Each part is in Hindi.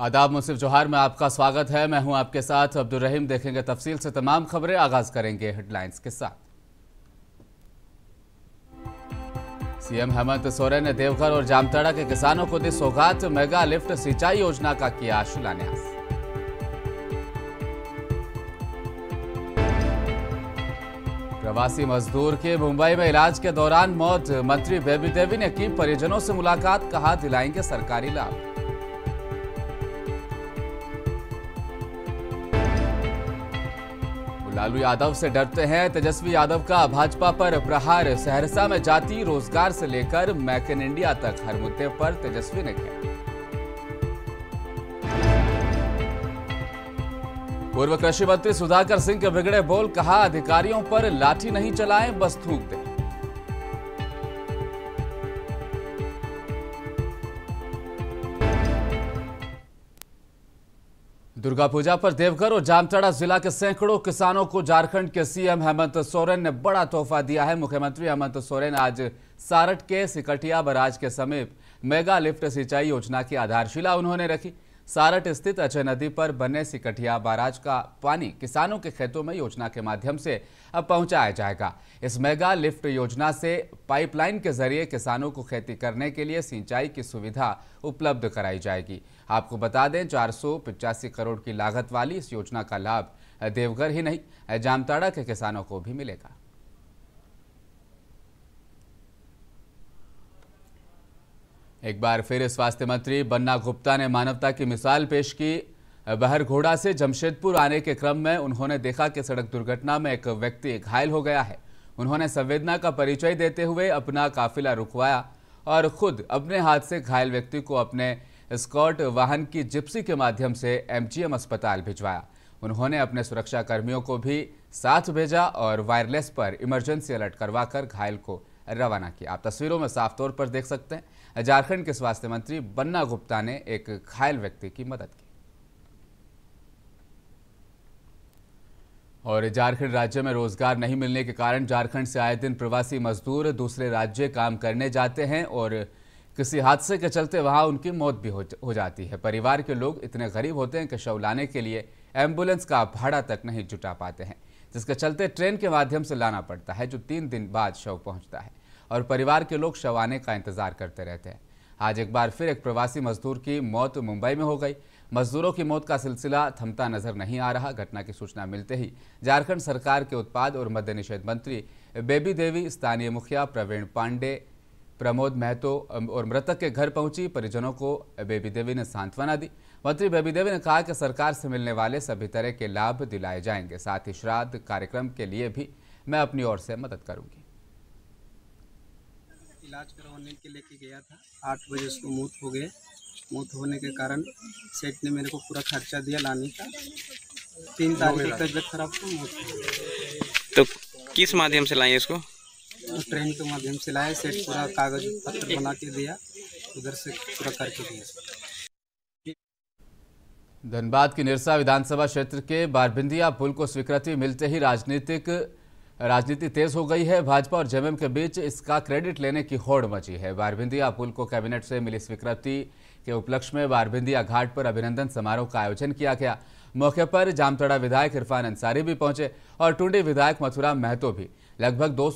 आदाब मुसिफ जोहार में आपका स्वागत है मैं हूं आपके साथ अब्दुल रहीम देखेंगे तफसील से तमाम खबरें आगाज करेंगे हेडलाइंस के साथ सीएम हेमंत सोरेन ने देवघर और जामताड़ा के किसानों को दी सौगात मेगा लिफ्ट सिंचाई योजना का किया शिलान्यास प्रवासी मजदूर के मुंबई में इलाज के दौरान मौत मंत्री बेबी देवी ने की परिजनों से मुलाकात कहा दिलाएंगे सरकारी लाभ लालू यादव से डरते हैं तेजस्वी यादव का भाजपा पर प्रहार सहरसा में जाति रोजगार से लेकर मैक इन इंडिया तक हर मुद्दे पर तेजस्वी ने किया पूर्व कृषि मंत्री सुधाकर सिंह के बिगड़े बोल कहा अधिकारियों पर लाठी नहीं चलाएं बस थूक दें दुर्गा पूजा पर देवघर और जामताड़ा जिला के सैकड़ों किसानों को झारखंड के सीएम हेमंत सोरेन ने बड़ा तोहफा दिया है मुख्यमंत्री हेमंत सोरेन आज सारठ के सिकटिया बराज के समीप मेगा लिफ्ट सिंचाई योजना की आधारशिला उन्होंने रखी सारठ स्थित अचय नदी पर बने सिकटिया बराज का पानी किसानों के खेतों में योजना के माध्यम से अब पहुंचाया जाएगा इस मेगा लिफ्ट योजना से पाइपलाइन के जरिए किसानों को खेती करने के लिए सिंचाई की सुविधा उपलब्ध कराई जाएगी आपको बता दें चार करोड़ की लागत वाली इस योजना का लाभ देवघर ही नहीं जामताड़ा के किसानों को भी मिलेगा एक बार फिर स्वास्थ्य मंत्री बन्ना गुप्ता ने मानवता की मिसाल पेश की बहरघोड़ा से जमशेदपुर आने के क्रम में उन्होंने देखा कि सड़क दुर्घटना में एक व्यक्ति घायल हो गया है उन्होंने संवेदना का परिचय देते हुए अपना काफिला रुकवाया और खुद अपने हाथ से घायल व्यक्ति को अपने स्कॉट वाहन की जिप्सी के माध्यम से एमजीएम अस्पताल भिजवाया उन्होंने अपने सुरक्षा कर्मियों को भी साथ भेजा और वायरलेस पर इमरजेंसी अलर्ट करवाकर घायल को रवाना किया आप तस्वीरों में साफ तौर पर देख सकते हैं झारखंड के स्वास्थ्य मंत्री बन्ना गुप्ता ने एक घायल व्यक्ति की मदद की और झारखंड राज्य में रोजगार नहीं मिलने के कारण झारखंड से आए दिन प्रवासी मजदूर दूसरे राज्य काम करने जाते हैं और किसी हादसे के चलते वहाँ उनकी मौत भी हो, जाती है परिवार के लोग इतने गरीब होते हैं कि शव लाने के लिए एम्बुलेंस का भाड़ा तक नहीं जुटा पाते हैं जिसके चलते ट्रेन के माध्यम से लाना पड़ता है जो तीन दिन बाद शव पहुंचता है और परिवार के लोग शव आने का इंतजार करते रहते हैं आज एक बार फिर एक प्रवासी मजदूर की मौत मुंबई में हो गई मजदूरों की मौत का सिलसिला थमता नजर नहीं आ रहा घटना की सूचना मिलते ही झारखंड सरकार के उत्पाद और मद्य निषेध मंत्री बेबी देवी स्थानीय मुखिया प्रवीण पांडे प्रमोद महतो और मृतक के घर पहुंची परिजनों को बेबी देवी ने सांत्वना दी मंत्री बेबी देवी ने कहा कि सरकार से मिलने वाले सभी तरह के लाभ दिलाए जाएंगे साथ ही श्राद्ध कार्यक्रम के लिए भी मैं अपनी ओर से मदद करूंगी इलाज करवाने के लेके गया था आठ बजे उसको मौत हो गए मौत होने के कारण सेठ ने मेरे को पूरा खर्चा दिया लाने का तीन तारीख तबियत खराब तो तो किस माध्यम से लाए इसको उस ट्रेन के माध्यम से लाए सेट पूरा कागज पत्र बना के दिया उधर से पूरा करके दिया धनबाद की निरसा विधानसभा क्षेत्र के बारबिंदिया पुल को स्वीकृति मिलते ही राजनीतिक राजनीति तेज हो गई है भाजपा और जेएमएम के बीच इसका क्रेडिट लेने की होड़ मची है बारबिंदिया पुल को कैबिनेट से मिली स्वीकृति के उपलक्ष्य में बारबिंदिया घाट पर अभिनंदन समारोह का आयोजन किया गया मौके पर जामतड़ा विधायक इरफान अंसारी भी पहुंचे और टूडी विधायक मथुरा महतो भी लगभग दो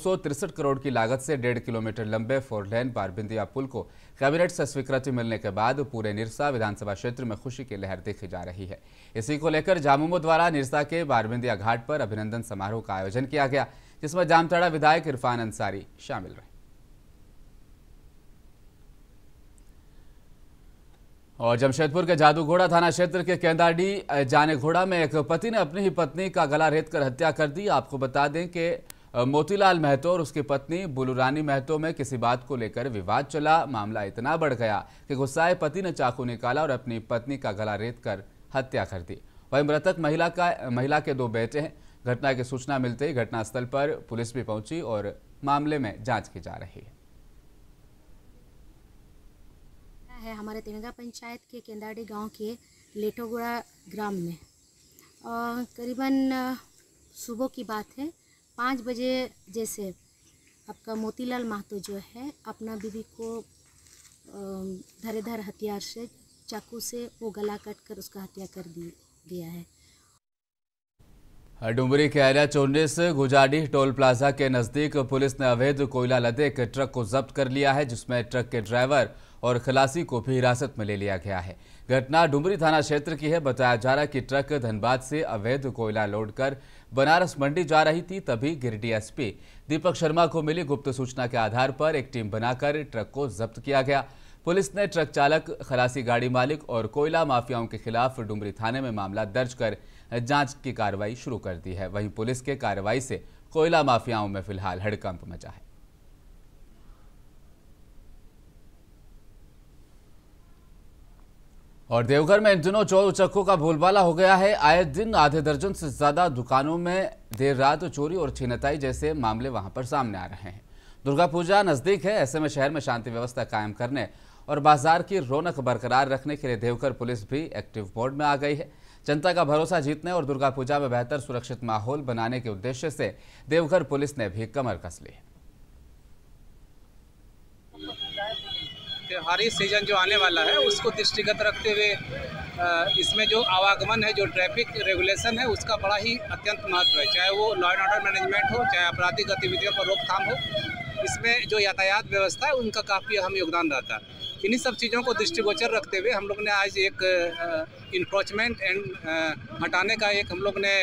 करोड़ की लागत से डेढ़ किलोमीटर लंबे फोरलेन बारबिंदिया पुल को कैबिनेट से स्वीकृति मिलने के बाद पूरे निरसा विधानसभा क्षेत्र में खुशी की लहर देखी जा रही है इसी को लेकर जामुमो द्वारा निरसा के बारबिंदिया घाट पर अभिनंदन समारोह का आयोजन किया गया जिसमें जामताड़ा विधायक इरफान अंसारी शामिल रहे और जमशेदपुर के जादूघोड़ा थाना क्षेत्र के केंदाडी जाने घोड़ा में एक पति ने अपनी ही पत्नी का गला रेत कर हत्या कर दी आपको बता दें कि मोतीलाल महतो और उसकी पत्नी बुलुरानी महतो में किसी बात को लेकर विवाद चला मामला इतना बढ़ गया कि गुस्साए पति ने चाकू निकाला और अपनी पत्नी का गला रेत कर हत्या कर दी वही मृतक महिला का महिला के दो बेटे हैं घटना की सूचना मिलते ही घटनास्थल पर पुलिस भी पहुंची और मामले में जांच की जा रही है है हमारे तिरंगा पंचायत के केंदाडी गांव के लेटोगुड़ा ग्राम में करीबन सुबह की बात है पाँच बजे जैसे आपका मोतीलाल महतो जो है अपना बीवी को धर हथियार से चाकू से वो गला कट कर उसका हत्या कर दी गया है डुमरी के एरिया चौंडिस गुजाडी टोल प्लाजा के नज़दीक पुलिस ने अवैध कोयला लदे एक ट्रक को जब्त कर लिया है जिसमें ट्रक के ड्राइवर और खलासी को भी हिरासत में ले लिया गया है घटना डुमरी थाना क्षेत्र की है बताया जा रहा है कि ट्रक धनबाद से अवैध कोयला लोड कर बनारस मंडी जा रही थी तभी गिरिडीह एसपी दीपक शर्मा को मिली गुप्त सूचना के आधार पर एक टीम बनाकर ट्रक को जब्त किया गया पुलिस ने ट्रक चालक खलासी गाड़ी मालिक और कोयला माफियाओं के खिलाफ डुमरी थाने में मामला दर्ज कर जांच की कार्रवाई शुरू कर दी है वहीं पुलिस के कार्रवाई से कोयला माफियाओं में फिलहाल हड़कंप मचा है और देवघर में इन दिनों चोर उचक्कों का भूलबाला हो गया है आए दिन आधे दर्जन से ज्यादा दुकानों में देर रात चोरी और छीनताई जैसे मामले वहां पर सामने आ रहे हैं दुर्गा पूजा नजदीक है ऐसे में शहर में शांति व्यवस्था कायम करने और बाजार की रौनक बरकरार रखने के लिए देवघर पुलिस भी एक्टिव मोड में आ गई है जनता का भरोसा जीतने और दुर्गा पूजा में बेहतर सुरक्षित माहौल बनाने के उद्देश्य से देवघर पुलिस ने भी कमर कस ली है भारी सीजन जो आने वाला है उसको दृष्टिगत रखते हुए इसमें जो आवागमन है जो ट्रैफिक रेगुलेशन है उसका बड़ा ही अत्यंत महत्व है चाहे वो लॉ एंड ऑर्डर मैनेजमेंट हो चाहे आपराधिक गतिविधियों पर रोकथाम हो इसमें जो यातायात व्यवस्था है उनका काफ़ी अहम योगदान रहता है इन्हीं सब चीज़ों को दृष्टिगोचर रखते हुए हम लोग ने आज एक इंक्रोचमेंट एंड हटाने का एक हम लोग ने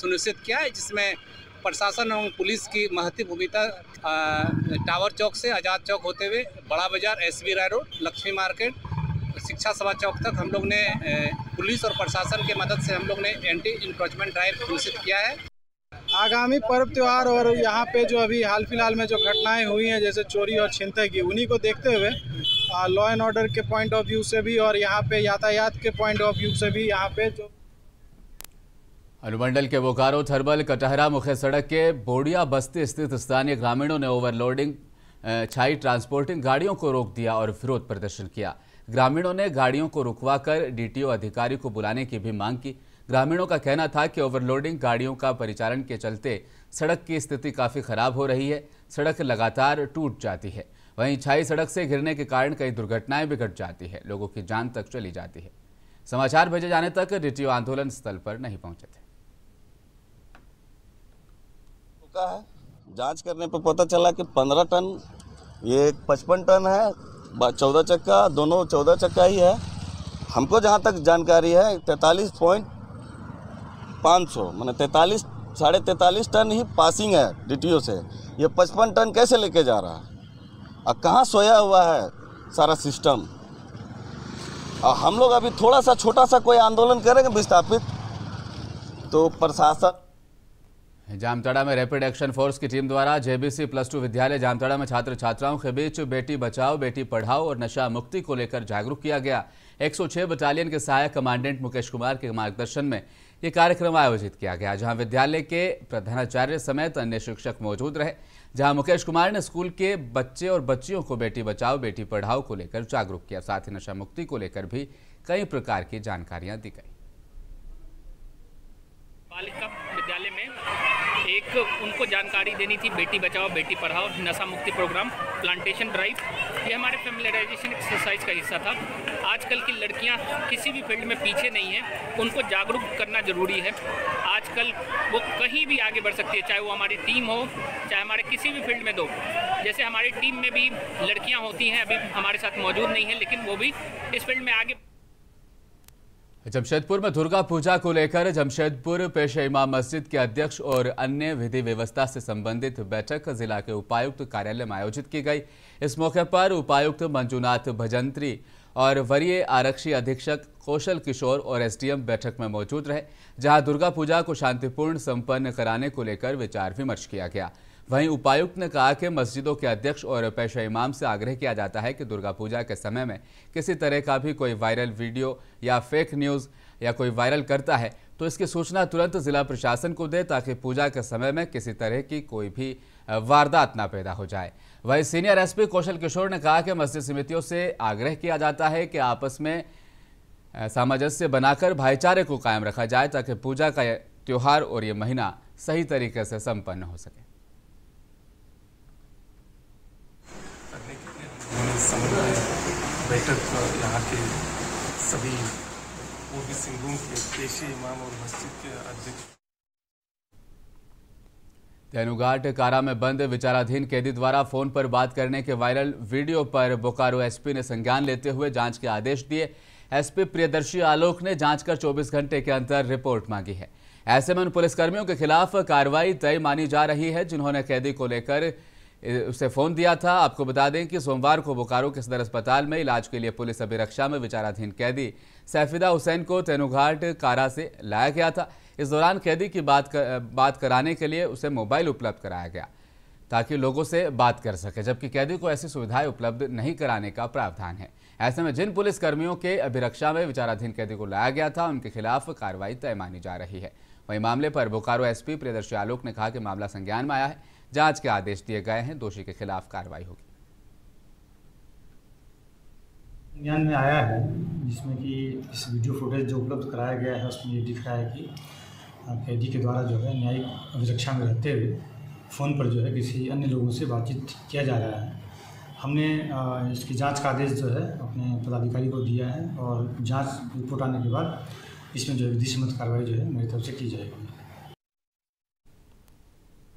सुनिश्चित किया है जिसमें प्रशासन एवं पुलिस की महती भूमिका टावर चौक से आज़ाद चौक होते हुए Bara Bazar S B Rai road Lakshmi market Shiksha Sabha चौक तक हम लोग ने पुलिस और प्रशासन के मदद से हम लोग ने एंटी इंक्रोचमेंट ड्राइव घोषित किया है आगामी पर्व त्यौहार और यहाँ पे जो अभी हाल फिलहाल में जो घटनाएं हुई हैं जैसे चोरी और छिनते की उन्हीं को देखते हुए लॉ एंड ऑर्डर के पॉइंट ऑफ व्यू से भी और यहाँ पे यातायात के पॉइंट ऑफ व्यू से भी यहाँ पे जो अनुमंडल के बोकारो थर्मल कटहरा मुख्य सड़क के बोड़िया बस्ती स्थित स्थानीय ग्रामीणों ने ओवरलोडिंग छाई ट्रांसपोर्टिंग गाड़ियों को रोक दिया और विरोध प्रदर्शन किया ग्रामीणों ने गाड़ियों को रुकवाकर डीटीओ अधिकारी को बुलाने की भी मांग की ग्रामीणों का कहना था कि ओवरलोडिंग गाड़ियों का परिचालन के चलते सड़क की स्थिति काफ़ी खराब हो रही है सड़क लगातार टूट जाती है वहीं छाई सड़क से घिरने के कारण कई दुर्घटनाएं घट जाती है लोगों की जान तक चली जाती है समाचार भेजे जाने तक डीटीओ आंदोलन स्थल पर नहीं पहुंचे थे चुका है जांच करने पर पता चला कि पंद्रह टन ये पचपन टन है चौदह चक्का दोनों चौदह चक्का ही है हमको जहाँ तक जानकारी है तैतालीस पॉइंट पाँच सौ मैंने तैतालीस साढ़े तैतालीस टन ही पासिंग है डी से ये पचपन टन कैसे लेके जा रहा है और कहाँ सोया हुआ है सारा सिस्टम और हम लोग अभी थोड़ा सा छोटा सा कोई आंदोलन करेंगे विस्थापित तो प्रशासन जामताड़ा में रैपिड एक्शन फोर्स की टीम द्वारा जेबीसी प्लस टू विद्यालय जामताड़ा में छात्र छात्राओं के बीच बेटी बचाओ बेटी पढ़ाओ और नशा मुक्ति को लेकर जागरूक किया गया 106 बटालियन के सहायक कमांडेंट मुकेश कुमार के मार्गदर्शन में ये कार्यक्रम आयोजित किया गया जहां विद्यालय के प्रधानाचार्य समेत अन्य शिक्षक मौजूद रहे जहाँ मुकेश कुमार ने स्कूल के बच्चे और बच्चियों को बेटी बचाओ बेटी पढ़ाओ को लेकर जागरूक किया साथ ही नशा मुक्ति को लेकर भी कई प्रकार की जानकारियां दी गई बालिका विद्यालय में एक उनको जानकारी देनी थी बेटी बचाओ बेटी पढ़ाओ नशा मुक्ति प्रोग्राम प्लांटेशन ड्राइव ये हमारे फेमिलराइजेशन एक्सरसाइज का हिस्सा था आजकल की लड़कियां किसी भी फील्ड में पीछे नहीं हैं उनको जागरूक करना ज़रूरी है आजकल वो कहीं भी आगे बढ़ सकती है चाहे वो हमारी टीम हो चाहे हमारे किसी भी फील्ड में दो जैसे हमारी टीम में भी लड़कियाँ होती हैं अभी हमारे साथ मौजूद नहीं है लेकिन वो भी इस फील्ड में आगे जमशेदपुर में दुर्गा पूजा को लेकर जमशेदपुर पेशे इमाम मस्जिद के अध्यक्ष और अन्य विधि व्यवस्था से संबंधित बैठक जिला के उपायुक्त कार्यालय में आयोजित की गई इस मौके पर उपायुक्त मंजूनाथ भजंत्री और वरीय आरक्षी अधीक्षक कौशल किशोर और एसडीएम बैठक में मौजूद रहे जहां दुर्गा पूजा को शांतिपूर्ण संपन्न कराने को लेकर विचार विमर्श किया गया वहीं उपायुक्त ने कहा कि मस्जिदों के अध्यक्ष और पेशा इमाम से आग्रह किया जाता है कि दुर्गा पूजा के समय में किसी तरह का भी कोई वायरल वीडियो या फेक न्यूज़ या कोई वायरल करता है तो इसकी सूचना तुरंत ज़िला प्रशासन को दे ताकि पूजा के समय में किसी तरह की कोई भी वारदात ना पैदा हो जाए वहीं सीनियर एसपी कौशल किशोर ने कहा कि मस्जिद समितियों से आग्रह किया जाता है कि आपस में सामंजस्य बनाकर भाईचारे को कायम रखा जाए ताकि पूजा का त्यौहार और ये महीना सही तरीके से संपन्न हो सके बैठक यहाँ के सभी पूर्वी सिंहभूम के पेशे इमाम और मस्जिद के अध्यक्ष तेनुघाट कारा में बंद विचाराधीन कैदी द्वारा फोन पर बात करने के वायरल वीडियो पर बोकारो एसपी ने संज्ञान लेते हुए जांच के आदेश दिए एसपी प्रियदर्शी आलोक ने जांच कर 24 घंटे के अंदर रिपोर्ट मांगी है ऐसे में उन पुलिसकर्मियों के खिलाफ कार्रवाई तय मानी जा रही है जिन्होंने कैदी को लेकर उसे फ़ोन दिया था आपको बता दें कि सोमवार को बोकारो के सदर अस्पताल में इलाज के लिए पुलिस अभिरक्षा में विचाराधीन कैदी सैफिदा हुसैन को तेनुघाट कारा से लाया गया था इस दौरान कैदी की बात कर, बात कराने के लिए उसे मोबाइल उपलब्ध कराया गया ताकि लोगों से बात कर सके जबकि कैदी को ऐसी सुविधाएं उपलब्ध नहीं कराने का प्रावधान है ऐसे में जिन पुलिसकर्मियों के अभिरक्षा में विचाराधीन कैदी को लाया गया था उनके खिलाफ कार्रवाई तय मानी जा रही है वहीं मामले पर बोकारो एसपी प्रियदर्शी आलोक ने कहा कि मामला संज्ञान में आया है जांच के आदेश दिए गए हैं दोषी के खिलाफ कार्रवाई होगी संज्ञान में आया है जिसमें कि इस वीडियो फुटेज जो उपलब्ध कराया गया है उसमें ये दिख रहा है कि कैदी के द्वारा जो है न्यायिक अभिरक्षा में रहते हुए फ़ोन पर जो है किसी अन्य लोगों से बातचीत किया जा रहा है हमने इसकी जांच का आदेश जो है अपने पदाधिकारी को दिया है और जांच रिपोर्ट आने के बाद इसमें जो है विधि सम्मत कार्रवाई जो है मेरी तरफ से की जाएगी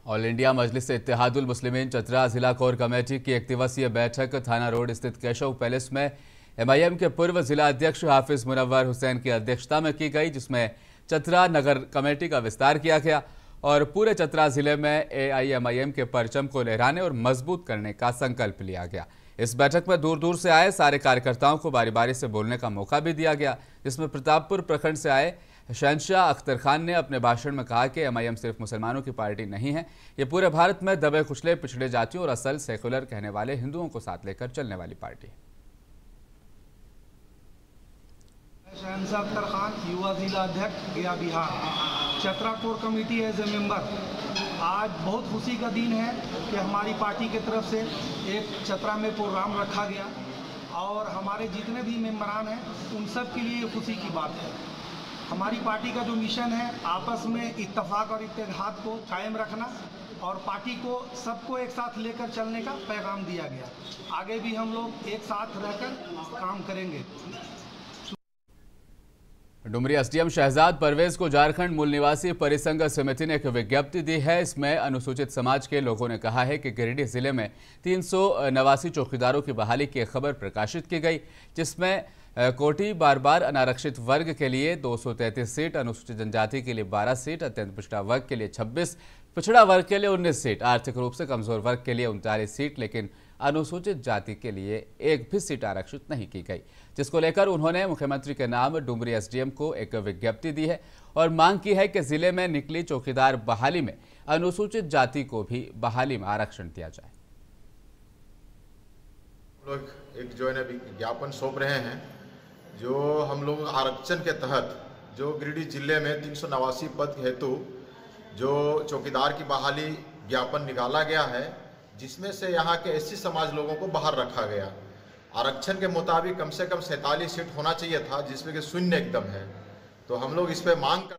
ऑल इंडिया मजलिस इतिहादुल मुस्लिमीन चतरा जिला कोर कमेटी की एक दिवसीय बैठक थाना रोड स्थित केशव पैलेस में एमआईएम के पूर्व जिला अध्यक्ष हाफिज मुनवर हुसैन की अध्यक्षता में की गई जिसमें चतरा नगर कमेटी का विस्तार किया गया और पूरे चतरा जिले में एआईएमआईएम के परचम को लहराने और मजबूत करने का संकल्प लिया गया इस बैठक में दूर दूर से आए सारे कार्यकर्ताओं को बारी बारी से बोलने का मौका भी दिया गया जिसमें प्रतापपुर प्रखंड से आए शहनशाह अख्तर खान ने अपने भाषण में कहा कि एमआईएम सिर्फ मुसलमानों की पार्टी नहीं है ये पूरे भारत में दबे कुचले पिछड़े जातियों और असल सेकुलर कहने वाले हिंदुओं को साथ लेकर चलने वाली पार्टी है शहनशाह अख्तर खान युवा जिला अध्यक्ष Gaya Bihar Chatra core committee as a member आज बहुत खुशी का दिन है कि हमारी पार्टी की तरफ से एक चतरा में प्रोग्राम रखा गया और हमारे जितने भी मेम्बरान हैं उन सब के लिए खुशी की बात है हमारी पार्टी का जो मिशन है आपस में इतफाक और इतिहाद को कायम रखना और पार्टी को सबको एक साथ लेकर चलने का पैगाम दिया गया आगे भी हम लोग एक साथ रहकर काम करेंगे डुमरी एसडीएम शहजाद परवेज को झारखंड मूल निवासी परिसंघ समिति ने एक विज्ञप्ति दी है इसमें अनुसूचित समाज के लोगों ने कहा है कि गिरिडीह जिले में तीन नवासी चौकीदारों की बहाली की खबर प्रकाशित की गई जिसमें कोटी बार बार अनारक्षित वर्ग के लिए 233 सीट अनुसूचित जनजाति के लिए 12 सीट अत्यंत पिछड़ा वर्ग के लिए 26 पिछड़ा वर्ग के लिए 19 सीट आर्थिक रूप से कमजोर वर्ग के लिए उनतालीस सीट लेकिन अनुसूचित जाति के लिए एक भी सीट आरक्षित नहीं की गई जिसको लेकर उन्होंने मुख्यमंत्री के नाम डुमरी एसडीएम को एक विज्ञप्ति दी है और मांग की है कि जिले में निकली चौकीदार बहाली में अनुसूचित जाति को भी बहाली में आरक्षण दिया जाए लोग एक जो है ना ज्ञापन सौंप रहे हैं जो हम लोग आरक्षण के तहत जो गिरिडीह जिले में तीन सौ नवासी पद हेतु जो चौकीदार की बहाली ज्ञापन निकाला गया है जिसमें से यहाँ के एस समाज लोगों को बाहर रखा गया आरक्षण के मुताबिक कम से कम सैतालीस सीट होना चाहिए था जिसमें कि शून्य एकदम है तो हम लोग इस पर मांग कर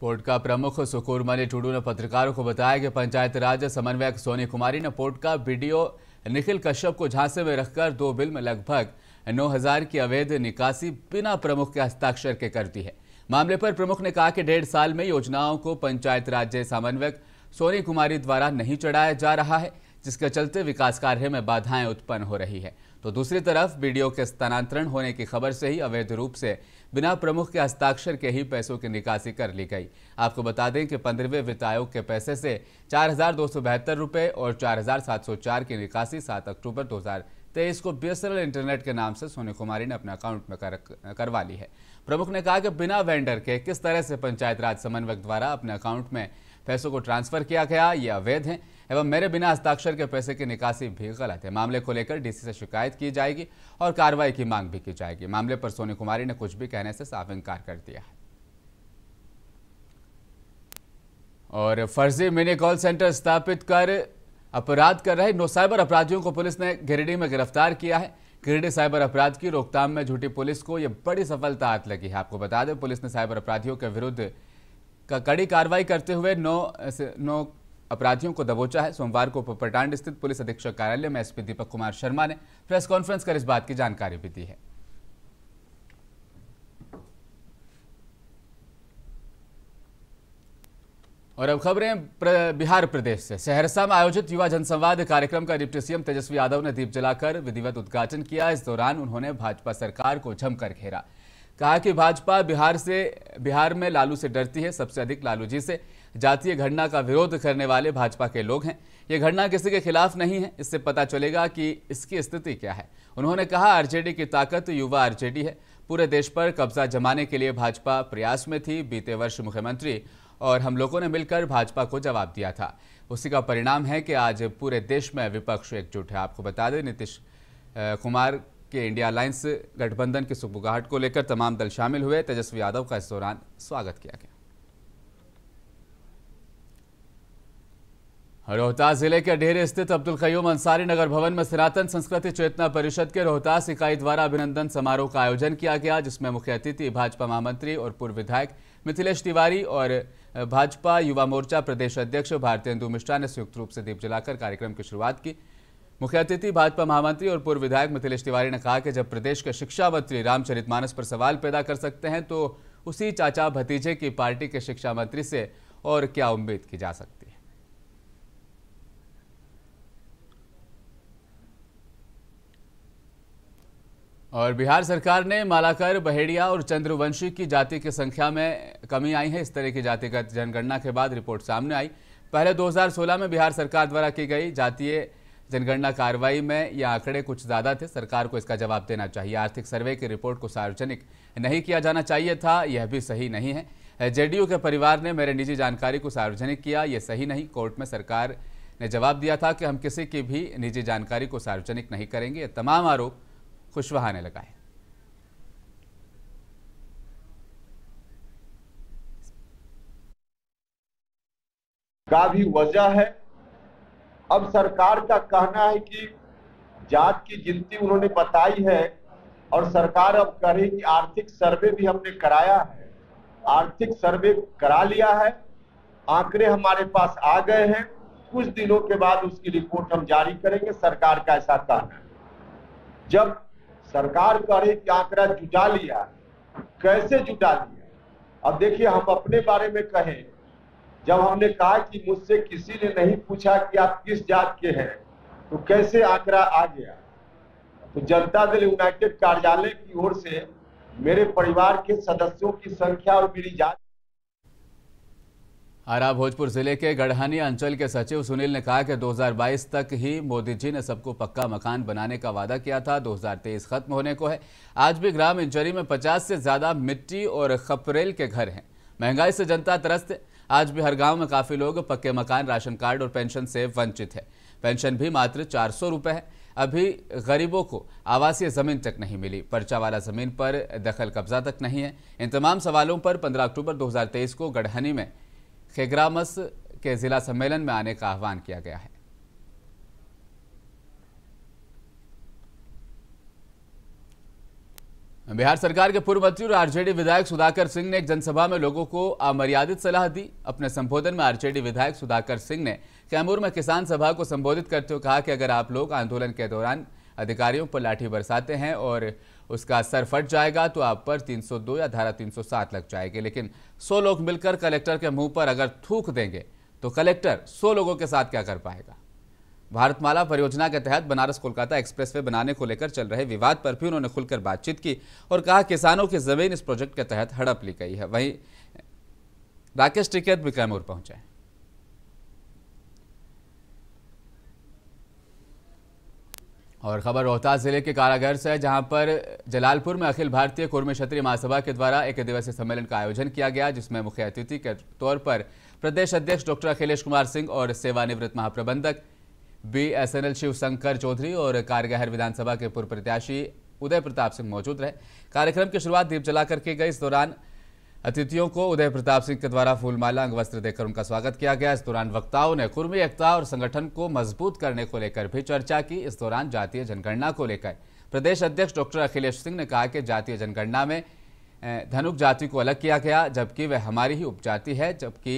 पोर्ट का प्रमुख सुकूर मलि टूडू ने पत्रकारों को बताया कि पंचायत राज समन्वयक सोनी कुमारी ने पोर्ट का वीडियो निखिल कश्यप को झांसे में रखकर दो बिल में लगभग नौ हजार की अवैध निकासी बिना प्रमुख के हस्ताक्षर के करती है मामले पर प्रमुख ने कहा कि डेढ़ साल में योजनाओं को पंचायत राज्य समन्वयक सोनी कुमारी द्वारा नहीं चढ़ाया जा रहा है जिसके चलते विकास कार्य में बाधाएं उत्पन्न हो रही है तो दूसरी तरफ बीडीओ के स्थानांतरण होने की खबर से ही अवैध रूप से बिना प्रमुख के हस्ताक्षर के ही पैसों की निकासी कर ली गई आपको बता दें कि पंद्रहवें वित्त आयोग के पैसे से चार हजार दो सौ बहत्तर रुपये और चार हजार सात सौ चार की निकासी सात अक्टूबर दो हजार તે اسકો બેસરલ ઇન્ટરનેટ કે નામ સે સોનીકુમારી ને અપના એકાઉન્ટ મે કરવાલી હે પ્રમુખ ને કહા કે બિના વેન્ડર કે કિસ તરહ સે પંચાયત રાજ સંવવક દ્વારા અપના એકાઉન્ટ મે પૈસો કો ટ્રાન્સફર કિયા ગયા ય અવેધ હે એવ મરે બિના હસ્તાક્ષર કે પૈસે કે નિકાસી ભી ગલત હે મામલે કો લેકર ડીસી સે શિકાયત કી જાયેગી ઓર કાર્યવાહી કી માંગ ભી કી જાયેગી મામલે પર સોનીકુમારી ને કુછ ભી કહેને સે સાફ ઇનકાર કર દિયા હૈ ઓર ફરજી મેને કોલ સેન્ટર સ્થાપિત કર अपराध कर रहे नौ साइबर अपराधियों को पुलिस ने गिरिडीह में गिरफ्तार किया है गिरिडीह साइबर अपराध की रोकथाम में झूठी पुलिस को यह बड़ी सफलता हाथ लगी है आपको बता दें पुलिस ने साइबर अपराधियों के विरुद्ध का कड़ी कार्रवाई करते हुए नौ नौ अपराधियों को दबोचा है सोमवार को पटांड स्थित पुलिस अधीक्षक कार्यालय में एसपी दीपक कुमार शर्मा ने प्रेस कॉन्फ्रेंस कर इस बात की जानकारी भी दी है और अब खबरें प्र, बिहार प्रदेश से सहरसा में आयोजित युवा जनसंवाद कार्यक्रम का डिप्टी सीएम तेजस्वी यादव ने दीप जलाकर विधिवत उद्घाटन किया इस दौरान उन्होंने भाजपा सरकार को जमकर घेरा कहा कि भाजपा बिहार से बिहार में लालू से डरती है सबसे अधिक लालू जी से जातीय घटना का विरोध करने वाले भाजपा के लोग हैं ये घटना किसी के खिलाफ नहीं है इससे पता चलेगा कि इसकी स्थिति क्या है उन्होंने कहा आरजेडी की ताकत युवा आरजेडी है पूरे देश पर कब्जा जमाने के लिए भाजपा प्रयास में थी बीते वर्ष मुख्यमंत्री और हम लोगों ने मिलकर भाजपा को जवाब दिया था उसी का परिणाम है कि आज पूरे देश में विपक्ष एकजुट है आपको बता दें नीतीश कुमार के इंडिया अलायंस गठबंधन की सुपुगाहट को लेकर तमाम दल शामिल हुए तेजस्वी यादव का इस दौरान स्वागत किया गया रोहतास जिले के अढ़ेरे स्थित अब्दुल कयूम अंसारी नगर भवन में सनातन संस्कृति चेतना परिषद के रोहतास इकाई द्वारा अभिनंदन समारोह का आयोजन किया गया जिसमें मुख्य अतिथि भाजपा महामंत्री और पूर्व विधायक मिथिलेश तिवारी और भाजपा युवा मोर्चा प्रदेश अध्यक्ष इंदु मिश्रा ने संयुक्त रूप से दीप जलाकर कार्यक्रम की शुरुआत की मुख्य अतिथि भाजपा महामंत्री और पूर्व विधायक मिथिलेश तिवारी ने कहा कि जब प्रदेश के शिक्षा मंत्री रामचरित पर सवाल पैदा कर सकते हैं तो उसी चाचा भतीजे की पार्टी के शिक्षा मंत्री से और क्या उम्मीद की जा सकती और बिहार सरकार ने मालाकर बहेड़िया और चंद्रवंशी की जाति की संख्या में कमी आई है इस तरह की जातिगत जनगणना के बाद रिपोर्ट सामने आई पहले 2016 में बिहार सरकार द्वारा की गई जातीय जनगणना कार्रवाई में ये आंकड़े कुछ ज़्यादा थे सरकार को इसका जवाब देना चाहिए आर्थिक सर्वे की रिपोर्ट को सार्वजनिक नहीं किया जाना चाहिए था यह भी सही नहीं है जेडीयू के परिवार ने मेरे निजी जानकारी को सार्वजनिक किया ये सही नहीं कोर्ट में सरकार ने जवाब दिया था कि हम किसी की भी निजी जानकारी को सार्वजनिक नहीं करेंगे ये तमाम आरोप खुशबहा आने लगा है का भी वजह है अब सरकार का कहना है कि जात की गिनती उन्होंने बताई है और सरकार अब कह रही कि आर्थिक सर्वे भी हमने कराया है आर्थिक सर्वे करा लिया है आंकड़े हमारे पास आ गए हैं कुछ दिनों के बाद उसकी रिपोर्ट हम जारी करेंगे सरकार का ऐसा कहना है जब सरकार कह रही कि आंकड़ा जुटा लिया कैसे जुटा लिया अब देखिए हम अपने बारे में कहें जब हमने कहा कि मुझसे किसी ने नहीं पूछा कि आप किस जात के हैं तो कैसे आंकड़ा आ गया तो जनता दल यूनाइटेड कार्यालय की ओर से मेरे परिवार के सदस्यों की संख्या और मेरी जात आरा भोजपुर जिले के गढ़हानी अंचल के सचिव सुनील ने कहा कि 2022 तक ही मोदी जी ने सबको पक्का मकान बनाने का वादा किया था 2023 खत्म होने को है आज भी ग्राम इंजरी में 50 से ज्यादा मिट्टी और खपरेल के घर हैं महंगाई से जनता त्रस्त आज भी हर गांव में काफी लोग पक्के मकान राशन कार्ड और पेंशन से वंचित है पेंशन भी मात्र चार सौ रुपये है अभी गरीबों को आवासीय ज़मीन तक नहीं मिली पर्चा वाला ज़मीन पर दखल कब्जा तक नहीं है इन तमाम सवालों पर 15 अक्टूबर 2023 को गढ़हनी में खेगरामस के जिला सम्मेलन में आने का आह्वान किया गया है बिहार सरकार के पूर्व मंत्री और आरजेडी विधायक सुधाकर सिंह ने एक जनसभा में लोगों को अमर्यादित सलाह दी अपने संबोधन में आरजेडी विधायक सुधाकर सिंह ने कैमूर में किसान सभा को संबोधित करते हुए कहा कि अगर आप लोग आंदोलन के दौरान अधिकारियों पर लाठी बरसाते हैं और उसका असर फट जाएगा तो आप पर 302 या धारा 307 लग जाएगी लेकिन 100 लोग मिलकर कलेक्टर के मुंह पर अगर थूक देंगे तो कलेक्टर 100 लोगों के साथ क्या कर पाएगा भारतमाला परियोजना के तहत बनारस कोलकाता एक्सप्रेसवे बनाने को लेकर चल रहे विवाद पर भी उन्होंने खुलकर बातचीत की और कहा किसानों की जमीन इस प्रोजेक्ट के तहत हड़प ली गई है वहीं राकेश टिकैत भी कैमूर पहुंचे और खबर रोहतास जिले के कारागर से है जहां पर जलालपुर में अखिल भारतीय कुर्मी क्षत्रिय महासभा के द्वारा एक दिवसीय सम्मेलन का आयोजन किया गया जिसमें मुख्य अतिथि के तौर पर प्रदेश अध्यक्ष डॉक्टर अखिलेश कुमार सिंह और सेवानिवृत्त महाप्रबंधक B S N L Shivshankar Chaudhary और कारगहर विधानसभा के पूर्व प्रत्याशी उदय प्रताप सिंह मौजूद रहे कार्यक्रम की शुरुआत दीप जला करके गई इस दौरान अतिथियों को उदय प्रताप सिंह के द्वारा फूलमाला अंग वस्त्र देकर उनका स्वागत किया गया इस दौरान वक्ताओं ने कुर्मी एकता और संगठन को मजबूत करने को लेकर भी चर्चा की इस दौरान जातीय जनगणना को लेकर प्रदेश अध्यक्ष डॉक्टर अखिलेश सिंह ने कहा कि जातीय जनगणना में धनुक जाति को अलग किया गया जबकि वह हमारी ही उपजाति है जबकि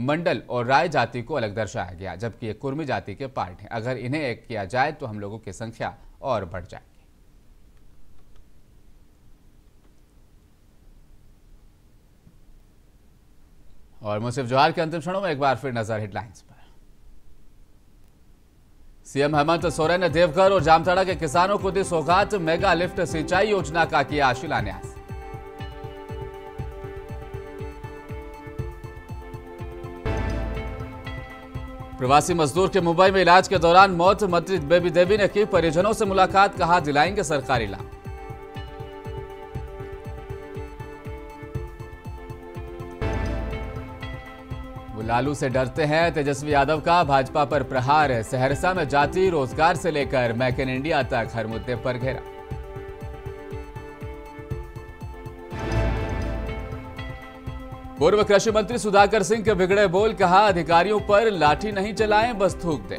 मंडल और राय जाति को अलग दर्शाया गया जबकि ये कुर्मी जाति के पार्ट हैं अगर इन्हें एक किया जाए तो हम लोगों की संख्या और बढ़ जाए और मुसिफ जवाहर के अंतिम क्षणों में एक बार फिर नजर हेडलाइंस पर सीएम हेमंत सोरेन ने देवघर और जामताड़ा के किसानों को दी सौगात मेगा लिफ्ट सिंचाई योजना का किया शिलान्यास प्रवासी मजदूर के मुंबई में इलाज के दौरान मौत मंत्री बेबी देवी ने की परिजनों से मुलाकात कहा दिलाएंगे सरकारी लाभ लालू से डरते हैं तेजस्वी यादव का भाजपा पर प्रहार सहरसा में जाति रोजगार से लेकर मैक इन इंडिया तक हर मुद्दे पर घेरा पूर्व कृषि मंत्री सुधाकर सिंह के बिगड़े बोल कहा अधिकारियों पर लाठी नहीं चलाएं बस थूक दें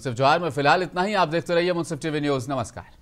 मुनसिफ जवाहर में फिलहाल इतना ही आप देखते रहिए मुनसिफ टीवी न्यूज नमस्कार